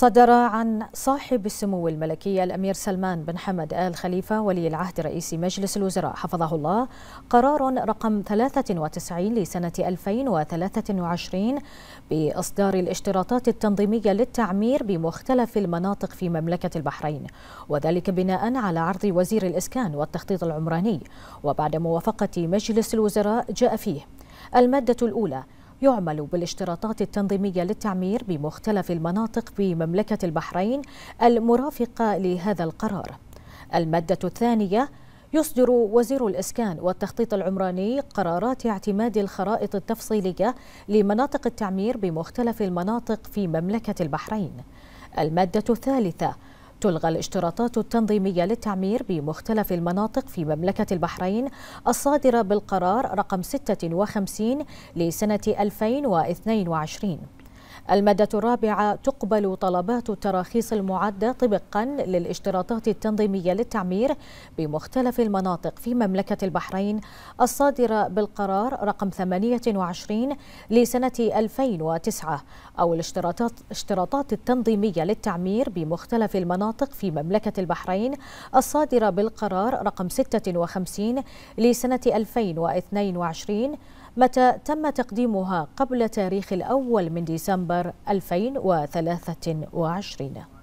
صدر عن صاحب السمو الملكي الأمير سلمان بن حمد آل خليفة ولي العهد رئيس مجلس الوزراء حفظه الله قرار رقم 93 لسنة 2023 بإصدار الاشتراطات التنظيمية للتعمير بمختلف المناطق في مملكة البحرين وذلك بناء على عرض وزير الإسكان والتخطيط العمراني وبعد موافقة مجلس الوزراء جاء فيه المادة الأولى يعمل بالاشتراطات التنظيمية للتعمير بمختلف المناطق في مملكة البحرين المرافقة لهذا القرار المادة الثانية يصدر وزير الإسكان والتخطيط العمراني قرارات اعتماد الخرائط التفصيلية لمناطق التعمير بمختلف المناطق في مملكة البحرين المادة الثالثة تلغى الاشتراطات التنظيمية للتعمير بمختلف المناطق في مملكة البحرين الصادرة بالقرار رقم 56 لسنة 2022 المادة الرابعة تقبل طلبات التراخيص المعدة طبقا للاشتراطات التنظيمية للتعمير بمختلف المناطق في مملكة البحرين الصادرة بالقرار رقم 28 لسنة 2009 أو الاشتراطات اشتراطات التنظيمية للتعمير بمختلف المناطق في مملكة البحرين الصادرة بالقرار رقم 56 لسنة 2022 متى تم تقديمها قبل تاريخ الأول من ديسمبر 2023